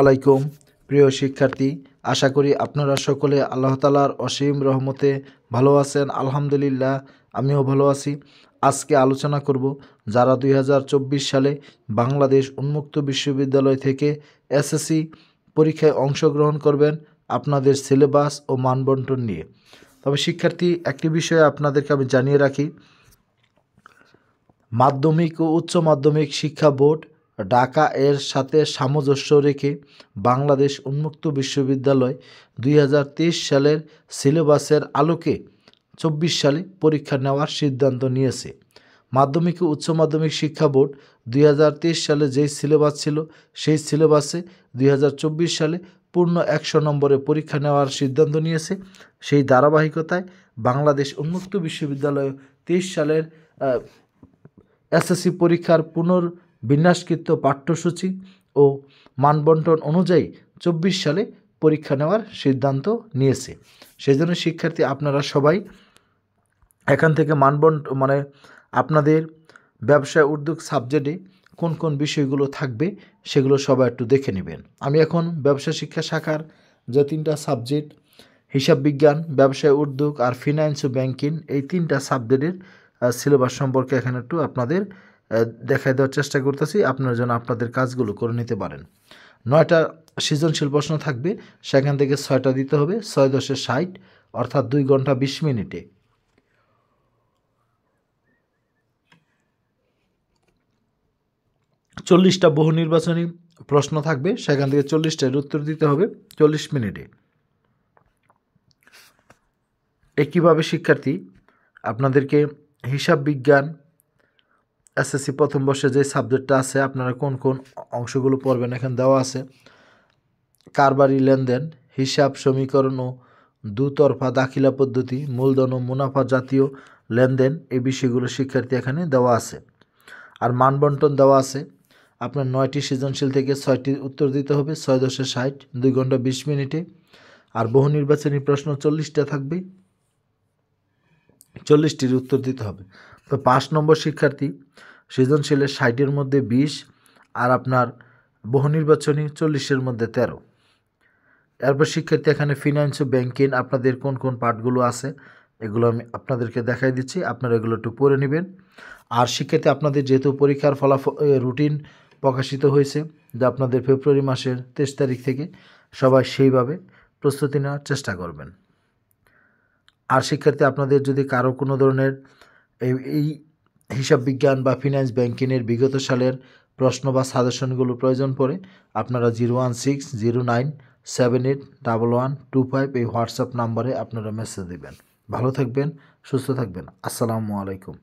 আলাইকুম প্রিয় শিক্ষার্থী আশা করি আপনারা সকলে আল্লাহ তালার অসীম রহমতে ভালো আছেন আলহামদুলিল্লাহ আমিও ভালো আছি আজকে আলোচনা করব যারা দুই সালে বাংলাদেশ উন্মুক্ত বিশ্ববিদ্যালয় থেকে এসএসসি পরীক্ষায় অংশগ্রহণ করবেন আপনাদের সিলেবাস ও মানবন্টন নিয়ে তবে শিক্ষার্থী একটি বিষয়ে আপনাদেরকে আমি জানিয়ে রাখি মাধ্যমিক ও উচ্চ মাধ্যমিক শিক্ষা বোর্ড ঢাকা এর সাথে সামঞ্জস্য রেখে বাংলাদেশ উন্মুক্ত বিশ্ববিদ্যালয় দুই সালের সিলেবাসের আলোকে চব্বিশ সালে পরীক্ষা নেওয়ার সিদ্ধান্ত নিয়েছে মাধ্যমিক ও উচ্চ মাধ্যমিক শিক্ষা বোর্ড দুই সালে যেই সিলেবাস ছিল সেই সিলেবাসে দুই সালে পূর্ণ একশো নম্বরে পরীক্ষা নেওয়ার সিদ্ধান্ত নিয়েছে সেই ধারাবাহিকতায় বাংলাদেশ উন্মুক্ত বিশ্ববিদ্যালয় তেইশ সালের এসএসসি পরীক্ষার পুনর বিন্যাসকৃত পাঠ্যসূচি ও মানবন্টন অনুযায়ী চব্বিশ সালে পরীক্ষা নেওয়ার সিদ্ধান্ত নিয়েছে সেজন্য শিক্ষার্থী আপনারা সবাই এখান থেকে মানবন্ট মানে আপনাদের ব্যবসায় উদ্যোগ সাবজেক্টে কোন কোন বিষয়গুলো থাকবে সেগুলো সবাই একটু দেখে নেবেন আমি এখন ব্যবসা শিক্ষা শাখার যে তিনটা সাবজেক্ট হিসাব বিজ্ঞান ব্যবসায় উদ্যোগ আর ফিনান্স ও ব্যাঙ্কিং এই তিনটা সাবজেক্টের সিলেবাস সম্পর্কে এখানে একটু আপনাদের দেখাই দেওয়ার চেষ্টা করতেছি আপনারা যেন আপনাদের কাজগুলো করে নিতে পারেন নয়টা সৃজনশীল প্রশ্ন থাকবে সেখান থেকে ছয়টা দিতে হবে ছয় দশে ষাট অর্থাৎ দুই ঘন্টা বিশ মিনিটে চল্লিশটা বহু নির্বাচনী প্রশ্ন থাকবে সেখান থেকে চল্লিশটার উত্তর দিতে হবে চল্লিশ মিনিটে একইভাবে শিক্ষার্থী আপনাদেরকে হিসাব বিজ্ঞান এসএসসি প্রথম বর্ষে যে সাবজেক্টটা আছে আপনারা কোন কোন অংশগুলো পড়বেন এখানে দেওয়া আছে কারবারি লেনদেন হিসাব সমীকরণ ও দুতরফা দাখিলা পদ্ধতি মূলধন ও মুনাফা জাতীয় লেনদেন এই বিষয়গুলো শিক্ষার্থী এখানে দেওয়া আছে আর মানবন্টন দেওয়া আছে আপনার নয়টি সৃজনশীল থেকে ছয়টি উত্তর দিতে হবে ছয় দশে ষাট দুই ঘন্টা বিশ মিনিটে আর বহু নির্বাচনী প্রশ্ন চল্লিশটা থাকবে চল্লিশটির উত্তর দিতে হবে তো পাঁচ নম্বর শিক্ষার্থী সৃজনশীলের ষাটের মধ্যে বিশ আর আপনার বহুনির্বাচনী চল্লিশের মধ্যে তেরো এরপর শিক্ষার্থী এখানে ফিনান্স ও ব্যাংকিং আপনাদের কোন কোন পার্টগুলো আছে এগুলো আমি আপনাদেরকে দেখাই দিচ্ছি আপনারা এগুলো একটু পড়ে নেবেন আর শিক্ষার্থী আপনাদের যেহেতু পরীক্ষার ফলাফল রুটিন প্রকাশিত হয়েছে যা আপনাদের ফেব্রুয়ারি মাসের তেইশ তারিখ থেকে সবাই সেইভাবে প্রস্তুতি নেওয়ার চেষ্টা করবেন আর শিক্ষার্থী আপনাদের যদি কারো কোনো ধরনের এই হিসাব বিজ্ঞান বা ফিন্যান্স ব্যাংকিংয়ের বিগত সালের প্রশ্ন বা সাজেশনগুলো প্রয়োজন পড়ে আপনারা zero one six zero nine seven eight double one two five এই হোয়াটসঅ্যাপ নাম্বারে আপনারা মেসেজ দেবেন ভালো থাকবেন সুস্থ থাকবেন আসসালামু আলাইকুম